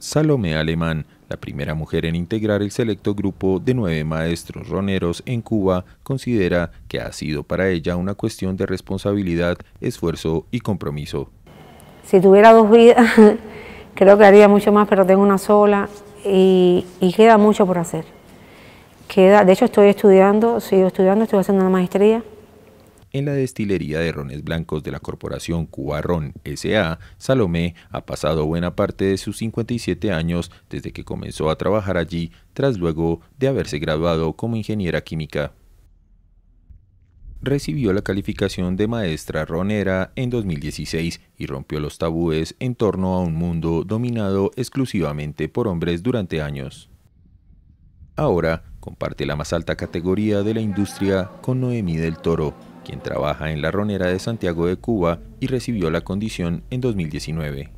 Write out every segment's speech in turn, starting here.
Salomé Alemán, la primera mujer en integrar el selecto grupo de nueve maestros roneros en Cuba, considera que ha sido para ella una cuestión de responsabilidad, esfuerzo y compromiso. Si tuviera dos vidas, creo que haría mucho más, pero tengo una sola y, queda mucho por hacer. Queda, de hecho, estoy estudiando, sigo estudiando, estoy haciendo una maestría en la destilería de rones blancos de la corporación Cubarrón S.A., Salomé ha pasado buena parte de sus 57 años desde que comenzó a trabajar allí tras luego de haberse graduado como ingeniera química recibió la calificación de maestra ronera en 2016 y rompió los tabúes en torno a un mundo dominado exclusivamente por hombres durante años. Ahora comparte la más alta categoría de la industria con Noemí del Toro, trabaja en la Ronera de Santiago de Cuba y recibió la condición en 2019.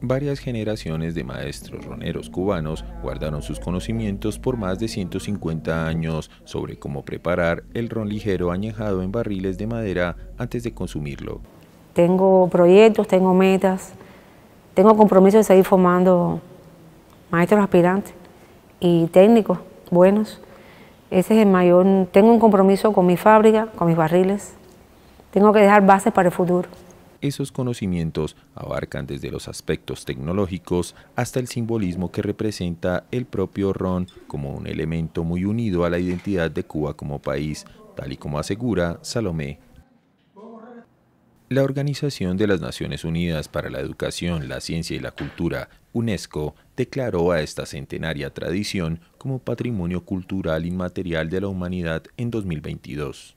Varias generaciones de maestros roneros cubanos guardaron sus conocimientos por más de 150 años sobre cómo preparar el ron ligero añejado en barriles de madera antes de consumirlo. Tengo proyectos, tengo metas, tengo compromiso de seguir formando maestros aspirantes y técnicos buenos ese es el mayor. Tengo un compromiso con mi fábrica, con mis barriles. Tengo que dejar bases para el futuro. Esos conocimientos abarcan desde los aspectos tecnológicos hasta el simbolismo que representa el propio ron como un elemento muy unido a la identidad de Cuba como país, tal y como asegura Salomé la Organización de las Naciones Unidas para la Educación, la Ciencia y la Cultura, UNESCO, declaró a esta centenaria tradición como Patrimonio Cultural Inmaterial de la Humanidad en 2022.